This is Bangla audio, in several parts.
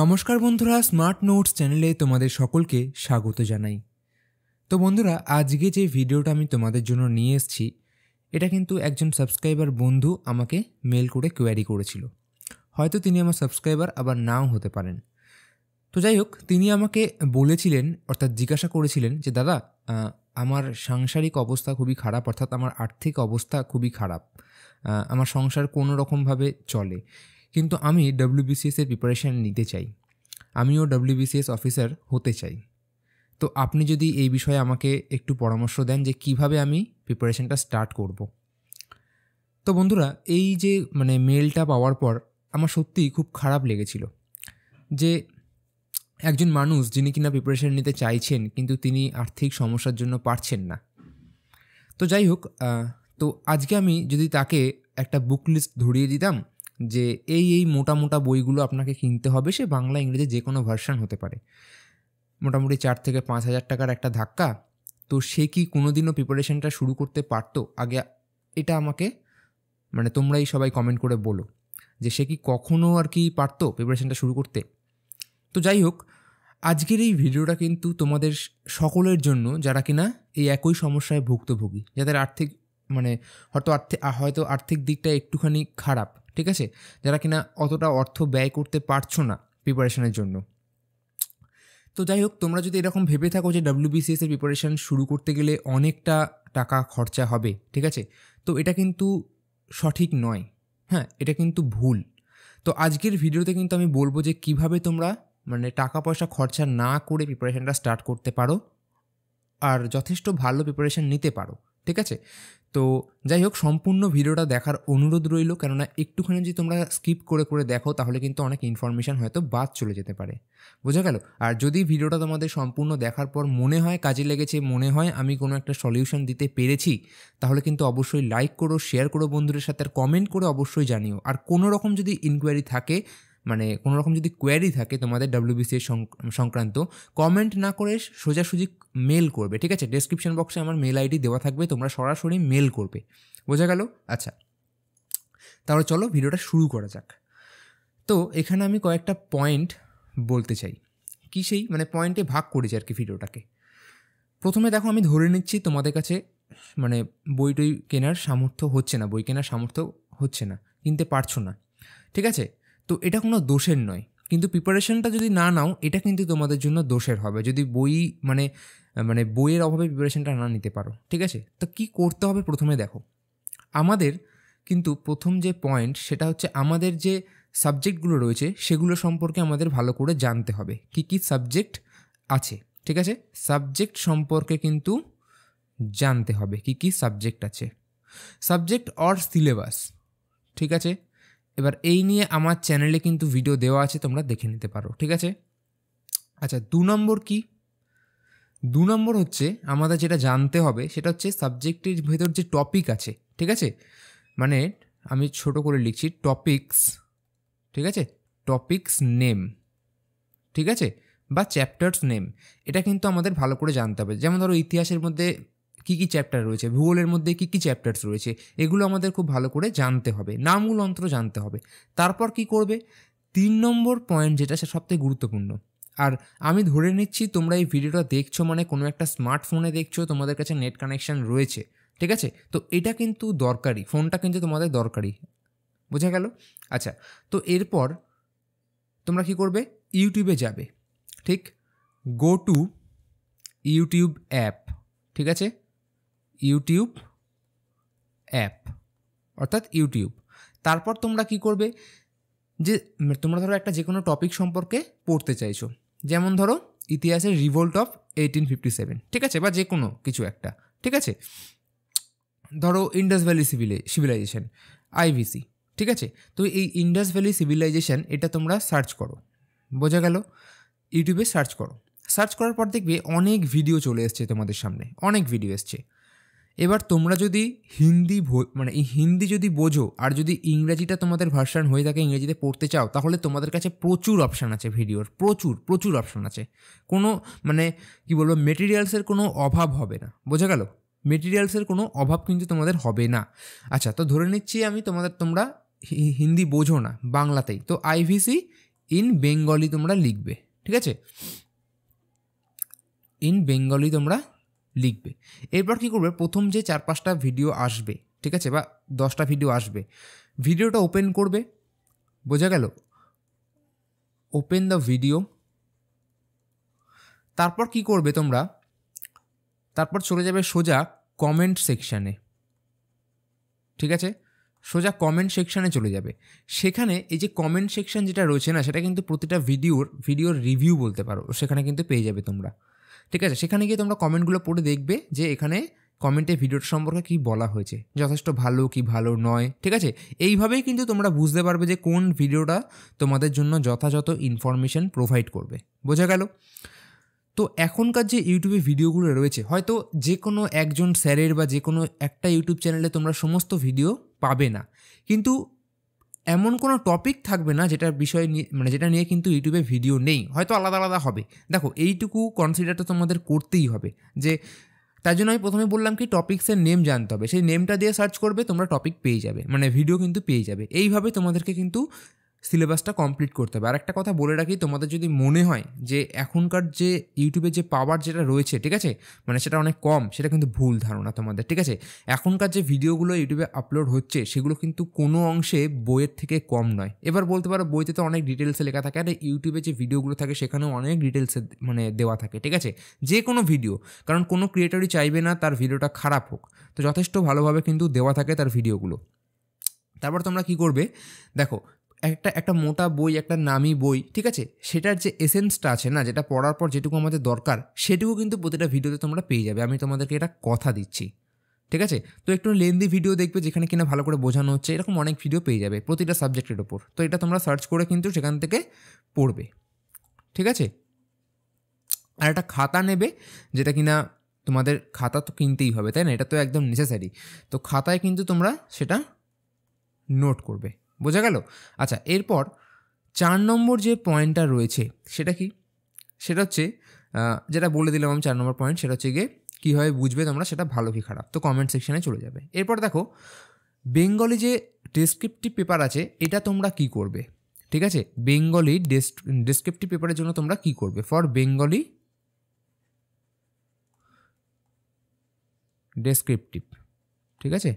নমস্কার বন্ধুরা স্মার্ট নোটস চ্যানেলে তোমাদের সকলকে স্বাগত জানাই তো বন্ধুরা আজকে যে ভিডিওটা আমি তোমাদের জন্য নিয়ে এসেছি এটা কিন্তু একজন সাবস্ক্রাইবার বন্ধু আমাকে মেল করে কোয়ারি করেছিল হয়তো তিনি আমার সাবস্ক্রাইবার আবার নাও হতে পারেন তো যাই হোক তিনি আমাকে বলেছিলেন অর্থাৎ জিজ্ঞাসা করেছিলেন যে দাদা আমার সাংসারিক অবস্থা খুবই খারাপ অর্থাৎ আমার আর্থিক অবস্থা খুবই খারাপ আমার সংসার কোনো রকমভাবে চলে কিন্তু আমি ডব্লিউবিসিএস এর প্রিপারেশান নিতে চাই আমিও ডব্লিউবিসিএস অফিসার হতে চাই তো আপনি যদি এই বিষয়ে আমাকে একটু পরামর্শ দেন যে কিভাবে আমি প্রিপারেশানটা স্টার্ট করব। তো বন্ধুরা এই যে মানে মেলটা পাওয়ার পর আমার সত্যিই খুব খারাপ লেগেছিল যে একজন মানুষ যিনি কিনা প্রিপারেশান নিতে চাইছেন কিন্তু তিনি আর্থিক সমস্যার জন্য পারছেন না তো যাই হোক তো আজকে আমি যদি তাকে একটা বুক লিস্ট ধরিয়ে দিতাম যে এই এই মোটা মোটা বইগুলো আপনাকে কিনতে হবে সে বাংলা ইংরেজি যে কোনো ভার্সান হতে পারে মোটামুটি চার থেকে পাঁচ হাজার টাকার একটা ধাক্কা তো সে কি কোনোদিনও প্রিপারেশনটা শুরু করতে পারতো আগে এটা আমাকে মানে তোমরাই সবাই কমেন্ট করে বলো যে সে কি কখনও আর কি পারতো প্রিপারেশানটা শুরু করতে তো যাই হোক আজকের এই ভিডিওটা কিন্তু তোমাদের সকলের জন্য যারা কিনা এই একই সমস্যায় ভুক্তভোগী যাদের আর্থিক মানে হয়তো আর্থিক হয়তো আর্থিক দিকটা একটুখানি খারাপ ঠিক আছে যারা কিনা অতটা অর্থ ব্যয় করতে পারছো না প্রিপারেশনের জন্য তো যাই হোক তোমরা যদি এরকম ভেবে থাকো যে ডাব্লিউবিসিএস এর প্রিপারেশান শুরু করতে গেলে অনেকটা টাকা খরচা হবে ঠিক আছে তো এটা কিন্তু সঠিক নয় হ্যাঁ এটা কিন্তু ভুল তো আজকের ভিডিওতে কিন্তু আমি বলবো যে কিভাবে তোমরা মানে টাকা পয়সা খরচা না করে প্রিপারেশানটা স্টার্ট করতে পারো আর যথেষ্ট ভালো প্রিপারেশান নিতে পারো ঠিক আছে তো যাই হোক সম্পূর্ণ ভিডিওটা দেখার অনুরোধ রইল কেননা একটুখানি যদি তোমরা স্কিপ করে করে দেখো তাহলে কিন্তু অনেক ইনফরমেশান হয়তো বাদ চলে যেতে পারে বোঝা গেল আর যদি ভিডিওটা তোমাদের সম্পূর্ণ দেখার পর মনে হয় কাজে লেগেছে মনে হয় আমি কোনো একটা সলিউশন দিতে পেরেছি তাহলে কিন্তু অবশ্যই লাইক করো শেয়ার করো বন্ধুদের সাথে আর কমেন্ট করে অবশ্যই জানিও আর কোনো রকম যদি ইনকোয়ারি থাকে মানে কোনো রকম যদি কোয়ারি থাকে তোমাদের ডাব্লিউবিসি সংক্রান্ত কমেন্ট না করে সোজাসুজি মেল করবে ঠিক আছে ডেসক্রিপশন বক্সে আমার মেল আইডি দেওয়া থাকবে তোমরা সরাসরি মেল করবে বোঝা গেল আচ্ছা তাহলে চলো ভিডিওটা শুরু করা যাক তো এখানে আমি কয়েকটা পয়েন্ট বলতে চাই কি সেই মানে পয়েন্টে ভাগ করেছি আর কি ভিডিওটাকে প্রথমে দেখো আমি ধরে নিচ্ছি তোমাদের কাছে মানে বই টই কেনার সামর্থ্য হচ্ছে না বই কেনার সামর্থ্য হচ্ছে না কিনতে পারছো না ঠিক আছে তো এটা কোনো দোষের নয় কিন্তু প্রিপারেশনটা যদি না নাও এটা কিন্তু তোমাদের জন্য দোষের হবে যদি বই মানে মানে বইয়ের অভাবে প্রিপারেশনটা না নিতে পারো ঠিক আছে তো কি করতে হবে প্রথমে দেখো আমাদের কিন্তু প্রথম যে পয়েন্ট সেটা হচ্ছে আমাদের যে সাবজেক্টগুলো রয়েছে সেগুলো সম্পর্কে আমাদের ভালো করে জানতে হবে কি কি সাবজেক্ট আছে ঠিক আছে সাবজেক্ট সম্পর্কে কিন্তু জানতে হবে কি কি সাবজেক্ট আছে সাবজেক্ট অর সিলেবাস ঠিক আছে এবার এই নিয়ে আমার চ্যানেলে কিন্তু ভিডিও দেওয়া আছে তোমরা দেখে নিতে পারো ঠিক আছে আচ্ছা দু নম্বর কি দু নম্বর হচ্ছে আমাদের যেটা জানতে হবে সেটা হচ্ছে সাবজেক্টের ভেতর যে টপিক আছে ঠিক আছে মানে আমি ছোট করে লিখছি টপিকস ঠিক আছে টপিক্স নেম ঠিক আছে বা চ্যাপ্টার্স নেম এটা কিন্তু আমাদের ভালো করে জানতে হবে যেমন ধরো ইতিহাসের মধ্যে কি কি চ্যাপ্টার রয়েছে ভূগোলের মধ্যে কি কি চ্যাপ্টার্স রয়েছে এগুলো আমাদের খুব ভালো করে জানতে হবে নামগুলো অন্ত্র জানতে হবে তারপর কি করবে তিন নম্বর পয়েন্ট যেটা সে সবথেকে গুরুত্বপূর্ণ আর আমি ধরে নিচ্ছি তোমরা এই ভিডিওটা দেখছো মানে কোনো একটা স্মার্টফোনে দেখছো তোমাদের কাছে নেট কানেকশান রয়েছে ঠিক আছে তো এটা কিন্তু দরকারি ফোনটা কিন্তু তোমাদের দরকারি বোঝা গেল আচ্ছা তো এরপর তোমরা কি করবে ইউটিউবে যাবে ঠিক গো টু ইউটিউব অ্যাপ ঠিক আছে ইউটিউব অ্যাপ অর্থাৎ ইউটিউব তারপর তোমরা কি করবে যে তোমরা ধরো একটা যে কোনো টপিক সম্পর্কে পড়তে চাইছো যেমন ধরো ইতিহাসের revolt of eighteen fifty seven ঠিক আছে বা যে কোনো কিছু একটা ঠিক আছে ধরো ইন্ডাস ভ্যালি সিভিলে সিভিলাইজেশন আইভিসি ঠিক আছে তো এই ইন্ডাস ভ্যালি সিভিলাইজেশন এটা তোমরা সার্চ করো বোঝা গেল ইউটিউবে সার্চ করো সার্চ করার পর দেখবে অনেক ভিডিও চলে এসছে তোমাদের সামনে অনেক ভিডিও এসছে এবার তোমরা যদি হিন্দি মানে হিন্দি যদি বোঝো আর যদি ইংরাজিটা তোমাদের ভার্সান হয়ে থাকে ইংরেজিতে পড়তে চাও তাহলে তোমাদের কাছে প্রচুর অপশান আছে ভিডিওর প্রচুর প্রচুর অপশান আছে কোনো মানে কি বলবো মেটেরিয়ালসের কোনো অভাব হবে না বোঝা গেল মেটেরিয়ালসের কোনো অভাব কিন্তু তোমাদের হবে না আচ্ছা তো ধরে নিচ্ছি আমি তোমাদের তোমরা হিন্দি বোঝো না বাংলাতেই তো আইভিসি ইন বেঙ্গলি তোমরা লিখবে ঠিক আছে ইন বেঙ্গলি তোমরা লিখবে এরপর কী করবে প্রথম যে চার পাঁচটা ভিডিও আসবে ঠিক আছে বা দশটা ভিডিও আসবে ভিডিওটা ওপেন করবে বোঝা গেল ওপেন দ্য ভিডিও তারপর কি করবে তোমরা তারপর চলে যাবে সোজা কমেন্ট সেকশানে ঠিক আছে সোজা কমেন্ট সেকশানে চলে যাবে সেখানে এই যে কমেন্ট সেকশান যেটা রয়েছে না সেটা কিন্তু প্রতিটা ভিডিওর ভিডিওর রিভিউ বলতে পারো সেখানে কিন্তু পেয়ে যাবে তোমরা ঠিক আছে সেখানে গিয়ে তোমরা কমেন্টগুলো পড়ে দেখবে যে এখানে কমেন্টে ভিডিওটা সম্পর্কে কি বলা হয়েছে যথেষ্ট ভালো কি ভালো নয় ঠিক আছে এইভাবেই কিন্তু তোমরা বুঝতে পারবে যে কোন ভিডিওটা তোমাদের জন্য যথাযথ ইনফরমেশন প্রোভাইড করবে বোঝা গেল তো এখনকার যে ইউটিউবে ভিডিওগুলো রয়েছে হয়তো যে কোনো একজন স্যারের বা যে কোনো একটা ইউটিউব চ্যানেলে তোমরা সমস্ত ভিডিও পাবে না কিন্তু এমন কোনো টপিক থাকবে না যেটার বিষয় নিয়ে মানে যেটা নিয়ে কিন্তু ইউটিউবে ভিডিও নেই হয়তো আলাদা আলাদা হবে দেখো এইটুকু কনসিডারটা তোমাদের করতেই হবে যে তার জন্য আমি প্রথমে বললাম কি টপিক্সের নেম জানতে হবে সেই নেমটা দিয়ে সার্চ করবে তোমরা টপিক পেয়ে যাবে মানে ভিডিও কিন্তু পেয়ে যাবে এইভাবে তোমাদেরকে কিন্তু সিলেবাসটা কমপ্লিট করতে হবে আর একটা কথা বলে রাখি তোমাদের যদি মনে হয় যে এখনকার যে ইউটিউবে যে পাওয়ার যেটা রয়েছে ঠিক আছে মানে সেটা অনেক কম সেটা কিন্তু ভুল ধারণা তোমাদের ঠিক আছে এখনকার যে ভিডিওগুলো ইউটিউবে আপলোড হচ্ছে সেগুলো কিন্তু কোনো অংশে বইয়ের থেকে কম নয় এবার বলতে পারো বইতে তো অনেক ডিটেলসে লেখা থাকে আর ইউটিউবে যে ভিডিওগুলো থাকে সেখানেও অনেক ডিটেলসে মানে দেওয়া থাকে ঠিক আছে যে কোনো ভিডিও কারণ কোনো ক্রিয়েটারই চাইবে না তার ভিডিওটা খারাপ হোক তো যথেষ্ট ভালোভাবে কিন্তু দেওয়া থাকে তার ভিডিওগুলো তারপর তোমরা কি করবে দেখো একটা একটা মোটা বই একটা নামি বই ঠিক আছে সেটার যে এসেন্সটা আছে না যেটা পড়ার পর যেটুকু আমাদের দরকার সেটুকু কিন্তু প্রতিটা ভিডিওতে তোমরা পেয়ে যাবে আমি তোমাদেরকে এটা কথা দিচ্ছি ঠিক আছে তো একটু লেন্দি ভিডিও দেখবে যেখানে কিনা ভালো করে বোঝানো হচ্ছে এরকম অনেক ভিডিও পেয়ে যাবে প্রতিটা সাবজেক্টের ওপর তো এটা তোমরা সার্চ করে কিন্তু সেখান থেকে পড়বে ঠিক আছে আর একটা খাতা নেবে যেটা কিনা তোমাদের খাতা তো কিনতেই হবে তাই না এটা তো একদম নেসেসারি তো খাতায় কিন্তু তোমরা সেটা নোট করবে বোঝা গেল আচ্ছা এরপর চার নম্বর যে পয়েন্টটা রয়েছে সেটা কি সেটা হচ্ছে যেটা বলে দিলাম আমি চার নম্বর পয়েন্ট সেটা হচ্ছে গিয়ে কীভাবে বুঝবে তোমরা সেটা ভালো কি খারাপ তো কমেন্ট সেকশানে চলে যাবে এরপর দেখো বেঙ্গলি যে ডেসক্রিপটিভ পেপার আছে এটা তোমরা কি করবে ঠিক আছে বেঙ্গলি ডেস ডেসক্রিপটিভ পেপারের জন্য তোমরা কি করবে ফর বেঙ্গলি ডেসক্রিপটিভ ঠিক আছে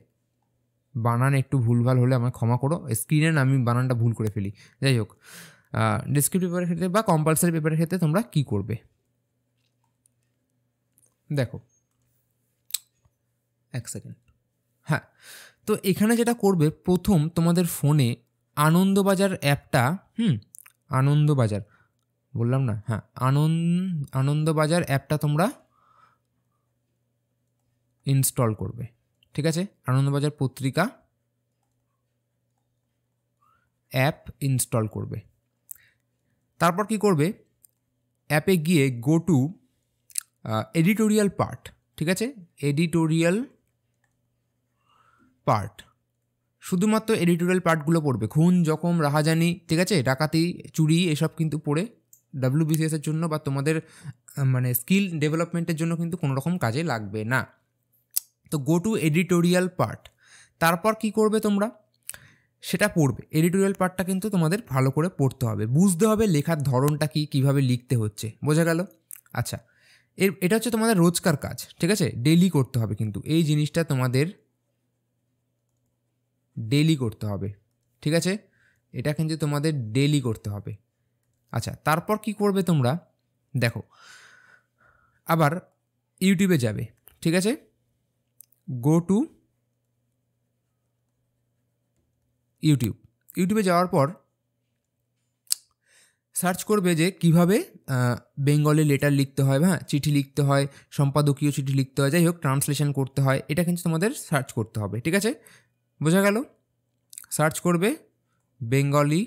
বানান একটু ভুলভাল হলে আমার ক্ষমা করো স্ক্রিনে আমি বানানটা ভুল করে ফেলি যাই হোক ডিসক্রিপটিভ পেপারের ক্ষেত্রে বা কম্পালসারি পেপারের ক্ষেত্রে তোমরা কি করবে দেখো এক সেকেন্ড হ্যাঁ তো এখানে যেটা করবে প্রথম তোমাদের ফোনে আনন্দবাজার অ্যাপটা হুম আনন্দবাজার বললাম না হ্যাঁ আনন্দ আনন্দবাজার অ্যাপটা তোমরা ইনস্টল করবে ঠিক আছে আনন্দবাজার পত্রিকা অ্যাপ ইনস্টল করবে তারপর কি করবে অ্যাপে গিয়ে গো টু এডিটোরিয়াল পার্ট ঠিক আছে এডিটোরিয়াল পার্ট শুধুমাত্র এডিটোরিয়াল পার্টগুলো পড়বে খুন জখম রাহাজানি ঠিক আছে ডাকাতি চুরি এসব কিন্তু পড়ে ডাব্লিউবিসিএসের জন্য বা তোমাদের মানে স্কিল ডেভেলপমেন্টের জন্য কিন্তু কোনো রকম কাজে লাগবে না তো গো টু এডিটোরিয়াল পার্ট তারপর কি করবে তোমরা সেটা পড়বে এডিটোরিয়াল পার্টটা কিন্তু তোমাদের ভালো করে পড়তে হবে বুঝতে হবে লেখার ধরনটা কী কীভাবে লিখতে হচ্ছে বোঝা গেল আচ্ছা এর এটা হচ্ছে তোমাদের রোজকার কাজ ঠিক আছে ডেলি করতে হবে কিন্তু এই জিনিসটা তোমাদের ডেলি করতে হবে ঠিক আছে এটা কিন্তু তোমাদের ডেলি করতে হবে আচ্ছা তারপর কি করবে তোমরা দেখো আবার ইউটিউবে যাবে ঠিক আছে গো টু ইউটিউব ইউটিউবে যাওয়ার পর সার্চ করবে যে কিভাবে বেঙ্গলে লেটার লিখতে হয় হ্যাঁ চিঠি লিখতে হয় সম্পাদকীয় চিঠি লিখতে হয় যাই হোক ট্রান্সলেশন করতে হয় এটা কিন্তু তোমাদের সার্চ করতে হবে ঠিক আছে বোঝা গেল সার্চ করবে বেঙ্গলি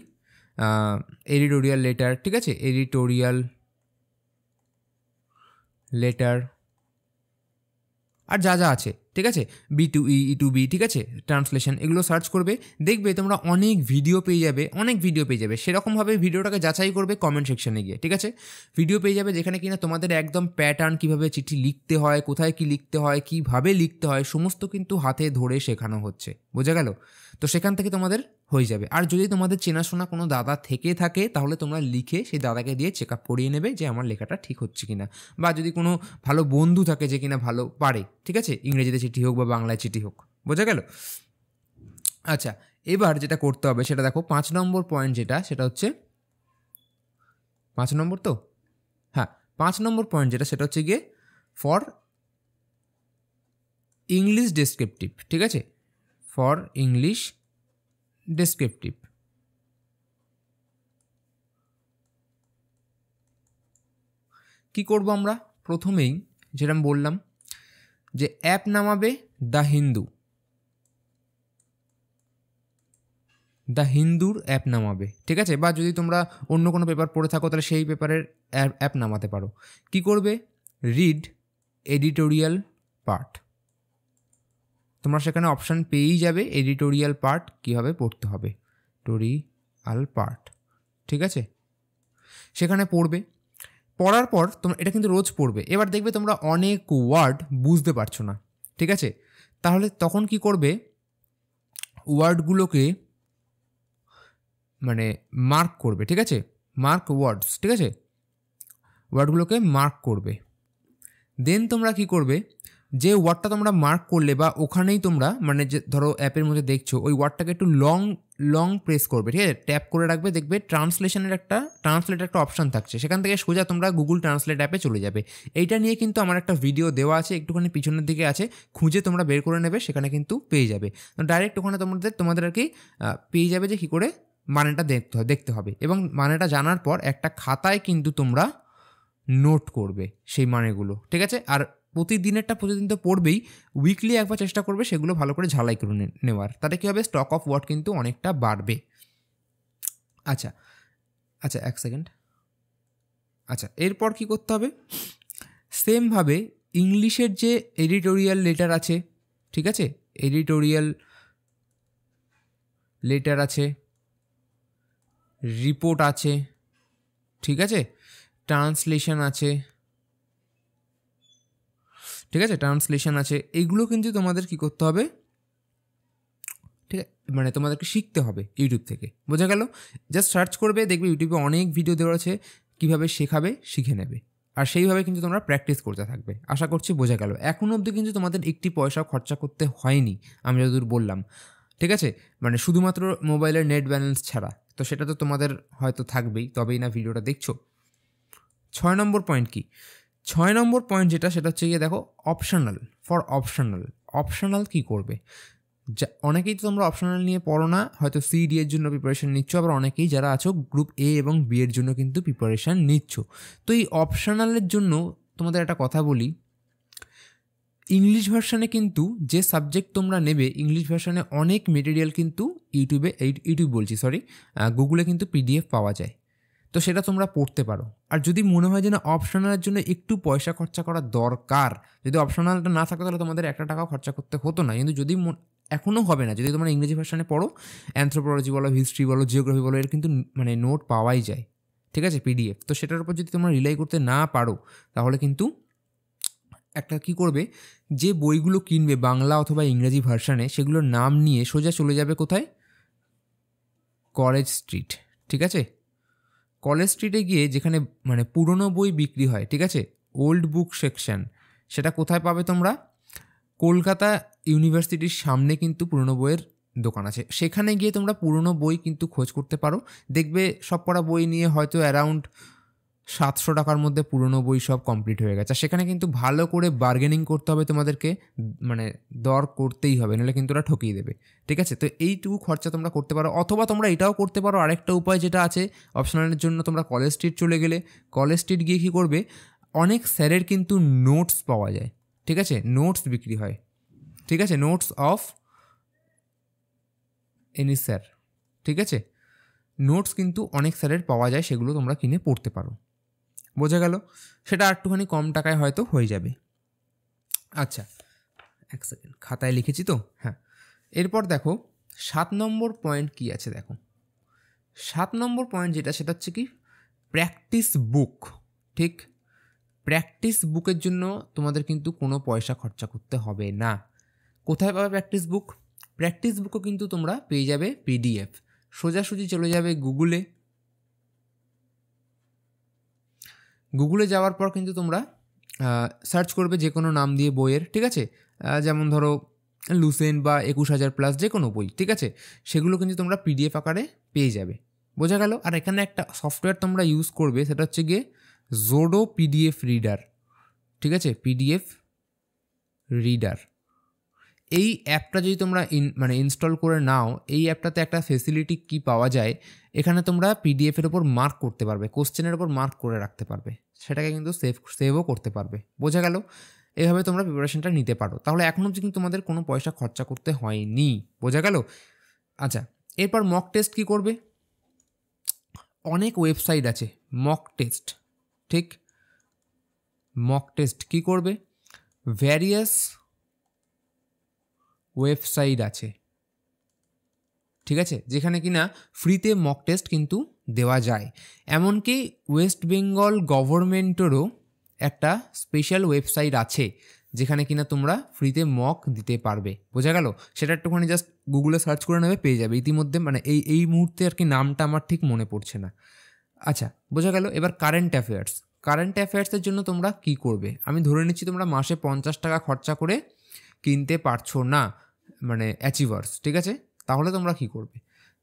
এডিটোরিয়াল লেটার ঠিক আছে এডিটোরিয়াল লেটার আর যা যা আছে ঠিক আছে B two E E two B ঠিক আছে ট্রান্সলেশন এগুলো সার্চ করবে দেখবে তোমরা অনেক ভিডিও পেয়ে যাবে অনেক ভিডিও পেয়ে যাবে সেরকমভাবে ভিডিওটাকে যাচাই করবে কমেন্ট সেকশনে গিয়ে ঠিক আছে ভিডিও পেয়ে যাবে যেখানে কিনা তোমাদের একদম প্যাটার্ন কীভাবে চিঠি লিখতে হয় কোথায় কি লিখতে হয় কীভাবে লিখতে হয় সমস্ত কিন্তু হাতে ধরে শেখানো হচ্ছে বোঝা গেল তো সেখান থেকে তোমাদের হয়ে যাবে আর যদি তোমাদের চেনাশোনা কোনো দাদা থেকে থাকে তাহলে তোমরা লিখে সেই দাদাকে দিয়ে চেক আপ করিয়ে নেবে যে আমার লেখাটা ঠিক হচ্ছে কিনা বা যদি কোনো ভালো বন্ধু থাকে যে কিনা ভালো পারে ঠিক আছে ইংরেজিতে চিঠি হোক বা বাংলায় চিঠি হোক বোঝা গেল আচ্ছা এবার যেটা করতে হবে সেটা দেখো পাঁচ নম্বর পয়েন্ট যেটা সেটা হচ্ছে পাঁচ নম্বর তো হ্যাঁ পাঁচ নম্বর পয়েন্ট যেটা সেটা হচ্ছে গিয়ে ফর ইংলিশ ডেসক্রিপটিভ ঠিক আছে ফর ইংলিশ ডেসক্রিপটিভ কি করব আমরা প্রথমেই যেরকম বললাম যে অ্যাপ নামাবে দ্য হিন্দু দ্য হিন্দুর অ্যাপ নামাবে ঠিক আছে বা যদি তোমরা অন্য কোনো পেপার পড়ে থাকো তাহলে সেই পেপারের অ্যাপ নামাতে পারো কি করবে রিড এডিটোরিয়াল পার্ট তোমরা সেখানে অপশান পেয়েই যাবে এডিটোরিয়াল পার্ট কীভাবে পড়তে হবে টোরিয়াল পার্ট ঠিক আছে সেখানে পড়বে পড়ার পর তোমরা এটা কিন্তু রোজ পড়বে এবার দেখবে তোমরা অনেক ওয়ার্ড বুঝতে পারছো না ঠিক আছে তাহলে তখন কি করবে ওয়ার্ডগুলোকে মানে মার্ক করবে ঠিক আছে মার্ক ওয়ার্ডস ঠিক আছে ওয়ার্ডগুলোকে মার্ক করবে দেন তোমরা কি করবে যে ওয়ার্ডটা তোমরা মার্ক করলে বা ওখানেই তোমরা মানে যে ধরো অ্যাপের মধ্যে দেখছো ওই ওয়ার্ডটাকে একটু লং লং প্রেস করবে ঠিক আছে ট্যাপ করে রাখবে দেখবে ট্রান্সলেশনের একটা ট্রান্সলেটের একটা অপশান থাকছে সেখান থেকে সোজা তোমরা গুগল ট্রান্সলেট অ্যাপে চলে যাবে এইটা নিয়ে কিন্তু আমার একটা ভিডিও দেওয়া আছে একটুখানি পিছনের দিকে আছে খুঁজে তোমরা বের করে নেবে সেখানে কিন্তু পেয়ে যাবে ডাইরেক্ট ওখানে তোমাদের তোমাদের আর কি পেয়ে যাবে যে কী করে মানেটা দেখতে হবে দেখতে হবে এবং মানেটা জানার পর একটা খাতায় কিন্তু তোমরা নোট করবে সেই মানেগুলো ঠিক আছে আর প্রতিদিনেরটা প্রতিদিন তো পড়বেই উইকলি একবার চেষ্টা করবে সেগুলো ভালো করে ঝালাই করে নেওয়ার তাতে কী হবে স্টক অফ ওয়ার্ড কিন্তু অনেকটা বাড়বে আচ্ছা আচ্ছা এক সেকেন্ড আচ্ছা এরপর কি করতে হবে সেমভাবে ইংলিশের যে এডিটোরিয়াল লেটার আছে ঠিক আছে এডিটোরিয়াল লেটার আছে রিপোর্ট আছে ঠিক আছে ট্রান্সলেশন আছে ঠিক আছে ট্রান্সলেশন আছে এইগুলো কিন্তু তোমাদের কি করতে হবে ঠিক আছে মানে তোমাদেরকে শিখতে হবে ইউটিউব থেকে বোঝা গেল জাস্ট সার্চ করবে দেখবে ইউটিউবে অনেক ভিডিও দেওয়া আছে কীভাবে শেখাবে শিখে নেবে আর সেইভাবে কিন্তু তোমরা প্র্যাকটিস করতে থাকবে আশা করছি বোঝা গেল এখন অবধি কিন্তু তোমাদের একটি পয়সা খরচা করতে হয়নি আমি যতদূর বললাম ঠিক আছে মানে শুধুমাত্র মোবাইলের নেট ব্যালেন্স ছাড়া তো সেটা তো তোমাদের হয়তো থাকবেই তবেই না ভিডিওটা দেখছো ছয় নম্বর পয়েন্ট কি ছয় নম্বর পয়েন্ট যেটা সেটা হচ্ছে গিয়ে দেখো অপশনাল ফর অপশনাল অপশনাল কি করবে যা অনেকেই তো তোমরা অপশনাল নিয়ে পড়ো না হয়তো সি ডি এর জন্য প্রিপারেশান নিচ্ছ আবার অনেকেই যারা আছো গ্রুপ এ এবং বি এর জন্য কিন্তু প্রিপারেশান নিচ্ছ তো এই অপশনালের জন্য তোমাদের একটা কথা বলি ইংলিশ ভার্সানে কিন্তু যে সাবজেক্ট তোমরা নেবে ইংলিশ ভার্সানে অনেক মেটেরিয়াল কিন্তু ইউটিউবে ইউটিউব বলছি সরি গুগলে কিন্তু পিডিএফ পাওয়া যায় তো সেটা তোমরা পড়তে পারো আর যদি মনে হয় যেন অপশনালের জন্য একটু পয়সা খরচা করা দরকার যদি অপশনালটা না থাকে তাহলে তোমাদের একটা টাকা খরচা করতে হতো না কিন্তু যদি এখনও হবে না যদি তোমরা ইংরেজি ভাষানে পড়ো অ্যান্থ্রোপোলজি বলো হিস্ট্রি বলো জিওগ্রাফি বলো এর কিন্তু মানে নোট পাওয়াই যায় ঠিক আছে পিডিএফ তো সেটার উপর যদি তোমরা রিলাই করতে না পারো তাহলে কিন্তু একটা কি করবে যে বইগুলো কিনবে বাংলা অথবা ইংরেজি ভার্সানে সেগুলোর নাম নিয়ে সোজা চলে যাবে কোথায় কলেজ স্ট্রিট ঠিক আছে কলেজ স্ট্রিটে গিয়ে যেখানে মানে পুরনো বই বিক্রি হয় ঠিক আছে ওল্ড বুক সেকশন সেটা কোথায় পাবে তোমরা কলকাতা ইউনিভার্সিটির সামনে কিন্তু পুরনো বইয়ের দোকান আছে সেখানে গিয়ে তোমরা পুরনো বই কিন্তু খোঁজ করতে পারো দেখবে সব পড়া বই নিয়ে হয়তো অ্যারাউন্ড সাতশো টাকার মধ্যে পুরনো বই সব কমপ্লিট হয়ে গেছে সেখানে কিন্তু ভালো করে বার্গেনিং করতে হবে তোমাদেরকে মানে দর করতেই হবে নাহলে কিন্তু ওরা ঠকিয়ে দেবে ঠিক আছে তো এইটুকু খরচা তোমরা করতে পারো অথবা তোমরা এটাও করতে পারো আরেকটা উপায় যেটা আছে অপশনালের জন্য তোমরা কলেজ স্ট্রিট চলে গেলে কলেজ স্ট্রিট গিয়ে কী করবে অনেক স্যারের কিন্তু নোটস পাওয়া যায় ঠিক আছে নোটস বিক্রি হয় ঠিক আছে নোটস অফ এনি স্যার ঠিক আছে নোটস কিন্তু অনেক স্যারের পাওয়া যায় সেগুলো তোমরা কিনে পড়তে পারো বোঝা গেল সেটা আর একটুখানি কম টাকায় হয়তো হয়ে যাবে আচ্ছা এক সেকেন্ড খাতায় লিখেছি তো হ্যাঁ এরপর দেখো সাত নম্বর পয়েন্ট কি আছে দেখো সাত নম্বর পয়েন্ট যেটা সেটা হচ্ছে কি প্র্যাকটিস বুক ঠিক প্র্যাকটিস বুকের জন্য তোমাদের কিন্তু কোনো পয়সা খরচা করতে হবে না কোথায় পাবে প্র্যাকটিস বুক প্র্যাকটিস বুকও কিন্তু তোমরা পেয়ে যাবে পিডিএফ সোজাসুজি চলে যাবে গুগলে গুগলে যাওয়ার পর কিন্তু তোমরা সার্চ করবে যে কোনো নাম দিয়ে বইয়ের ঠিক আছে যেমন ধরো লুসেন বা একুশ হাজার প্লাস যে কোনো বই ঠিক আছে সেগুলো কিন্তু তোমরা পিডিএফ আকারে পেয়ে যাবে বোঝা গেল আর এখানে একটা সফটওয়্যার তোমরা ইউজ করবে সেটা হচ্ছে গিয়ে জোডো পিডিএফ রিডার ঠিক আছে পিডিএফ রিডার এই অ্যাপটা যদি তোমরা ইন মানে ইনস্টল করে নাও এই অ্যাপটাতে একটা ফেসিলিটি কি পাওয়া যায় এখানে তোমরা পিডিএফের ওপর মার্ক করতে পারবে কোশ্চেনের ওপর মার্ক করে রাখতে পারবে সেটাকে কিন্তু সেভ সেভও করতে পারবে বোঝা গেল এভাবে তোমরা প্রিপারেশনটা নিতে পারো তাহলে এখন অবধি কিন্তু তোমাদের কোনো পয়সা খরচা করতে হয়নি বোঝা গেল আচ্ছা এরপর মক টেস্ট কি করবে অনেক ওয়েবসাইট আছে মক টেস্ট ঠিক মক টেস্ট কি করবে ভ্যারিয়াস ওয়েবসাইট আছে ঠিক আছে যেখানে কিনা ফ্রিতে মক টেস্ট কিন্তু দেওয়া যায় এমনকি ওয়েস্ট বেঙ্গল গভর্নমেন্টেরও একটা স্পেশাল ওয়েবসাইট আছে যেখানে কিনা তোমরা ফ্রিতে মক দিতে পারবে বোঝা গেল সেটা একটুখানি জাস্ট গুগলে সার্চ করে নেবে পেয়ে যাবে ইতিমধ্যে মানে এই এই মুহূর্তে আর কি নামটা আমার ঠিক মনে পড়ছে না আচ্ছা বোঝা গেল এবার কারেন্ট অ্যাফেয়ার্স কারেন্ট অ্যাফেয়ার্সের জন্য তোমরা কি করবে আমি ধরে নিচ্ছি তোমরা মাসে পঞ্চাশ টাকা খরচা করে কিনতে পারছো না মানে অ্যাচিভার্স ঠিক আছে তাহলে তোমরা কি করবে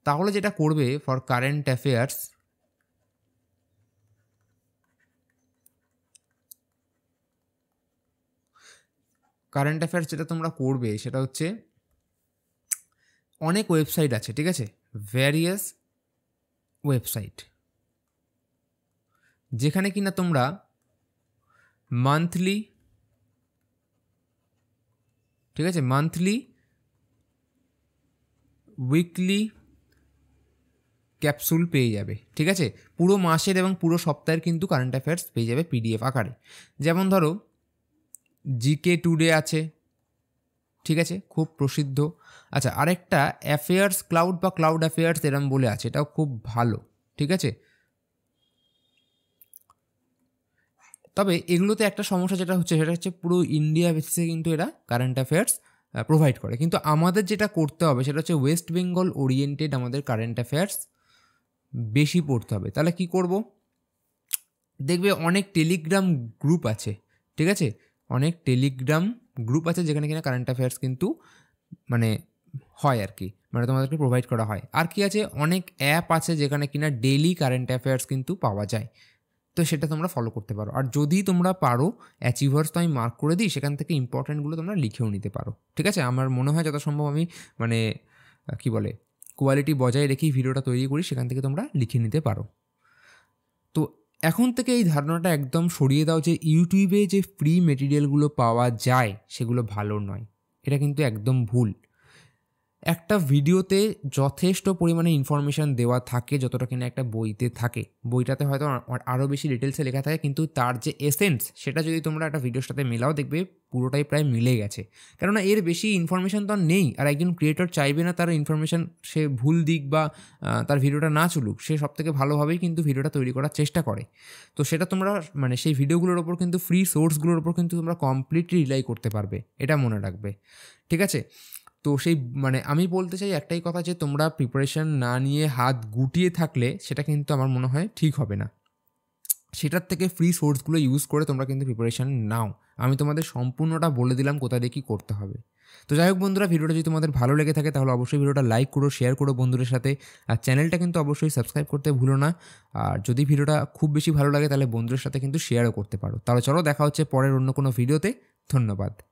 তাহলে যেটা করবে for current affairs current affairs যেটা তোমরা করবে সেটা হচ্ছে অনেক ওয়েবসাইট আছে ঠিক আছে ভ্যারিয়াস ওয়েবসাইট যেখানে কিনা তোমরা মান্থলি ঠিক আছে মান্থলি উইকলি ক্যাপসুল পেয়ে যাবে ঠিক আছে পুরো মাসের এবং পুরো সপ্তাহের কিন্তু কারেন্ট অ্যাফেয়ার্স পেয়ে যাবে পিডিএফ আকারে যেমন ধরো জিকে টুডে আছে ঠিক আছে খুব প্রসিদ্ধ আচ্ছা আরেকটা অ্যাফেয়ার্স ক্লাউড বা ক্লাউড অ্যাফেয়ার্স এরম বলে আছে এটাও খুব ভালো ঠিক আছে তবে এগুলোতে একটা সমস্যা যেটা হচ্ছে সেটা হচ্ছে পুরো ইন্ডিয়া বেসিসে কিন্তু এরা কারেন্ট অ্যাফেয়ার্স প্রোভাইড করে কিন্তু আমাদের যেটা করতে হবে সেটা হচ্ছে ওয়েস্ট বেঙ্গল ওরিয়েন্টেড আমাদের কারেন্ট অ্যাফেয়ার্স বেশি পড়তে হবে তাহলে কি করব দেখবে অনেক টেলিগ্রাম গ্রুপ আছে ঠিক আছে অনেক টেলিগ্রাম গ্রুপ আছে যেখানে কিনা কারেন্ট অ্যাফেয়ার্স কিন্তু মানে হয় আর কি মানে তোমাদেরকে প্রোভাইড করা হয় আর কি আছে অনেক অ্যাপ আছে যেখানে কিনা ডেলি কারেন্ট অ্যাফেয়ার্স কিন্তু পাওয়া যায় তো সেটা তোমরা ফলো করতে পারো আর যদি তোমরা পারো অ্যাচিভার্স তো আমি মার্ক করে দিই সেখান থেকে ইম্পর্ট্যান্টগুলো তোমরা লিখেও নিতে পারো ঠিক আছে আমার মনে হয় যথাসম্ভব আমি মানে কি বলে কোয়ালিটি বজায় রেখেই ভিডিওটা তৈরি করি সেখান থেকে তোমরা লিখে নিতে পারো তো এখন থেকে এই ধারণাটা একদম সরিয়ে দাও যে ইউটিউবে যে ফ্রি মেটেরিয়ালগুলো পাওয়া যায় সেগুলো ভালো নয় এটা কিন্তু একদম ভুল একটা ভিডিওতে যথেষ্ট পরিমাণে ইনফরমেশান দেওয়া থাকে যতটা কিনা একটা বইতে থাকে বইটাতে হয়তো আরও বেশি ডিটেলসে লেখা থাকে কিন্তু তার যে এসেন্স সেটা যদি তোমরা একটা ভিডিওর সাথে মেলাও দেখবে পুরোটাই প্রায় মিলে গেছে কেননা এর বেশি ইনফরমেশান তো নেই আর একজন ক্রিয়েটর চাইবে না তার ইনফরমেশান সে ভুল দিক বা তার ভিডিওটা না চলুক সে সব থেকে ভালোভাবেই কিন্তু ভিডিওটা তৈরি করার চেষ্টা করে তো সেটা তোমরা মানে সেই ভিডিওগুলোর ওপর কিন্তু ফ্রি সোর্সগুলোর ওপর কিন্তু তোমরা কমপ্লিটলি রিলাই করতে পারবে এটা মনে রাখবে ঠিক আছে তো সেই মানে আমি বলতে চাই একটাই কথা যে তোমরা প্রিপারেশন না নিয়ে হাত গুটিয়ে থাকলে সেটা কিন্তু আমার মনে হয় ঠিক হবে না সেটার থেকে ফ্রি সোর্সগুলো ইউজ করে তোমরা কিন্তু প্রিপারেশান নাও আমি তোমাদের সম্পূর্ণটা বলে দিলাম কোথা দিয়ে কী করতে হবে তো যাই হোক বন্ধুরা ভিডিওটা যদি তোমাদের ভালো লেগে থাকে তাহলে অবশ্যই ভিডিওটা লাইক করো শেয়ার করো বন্ধুদের সাথে আর চ্যানেলটা কিন্তু অবশ্যই সাবস্ক্রাইব করতে ভুলো না আর যদি ভিডিওটা খুব বেশি ভালো লাগে তাহলে বন্ধুদের সাথে কিন্তু শেয়ারও করতে পারো তাহলে চলো দেখা হচ্ছে পরের অন্য কোনো ভিডিওতে ধন্যবাদ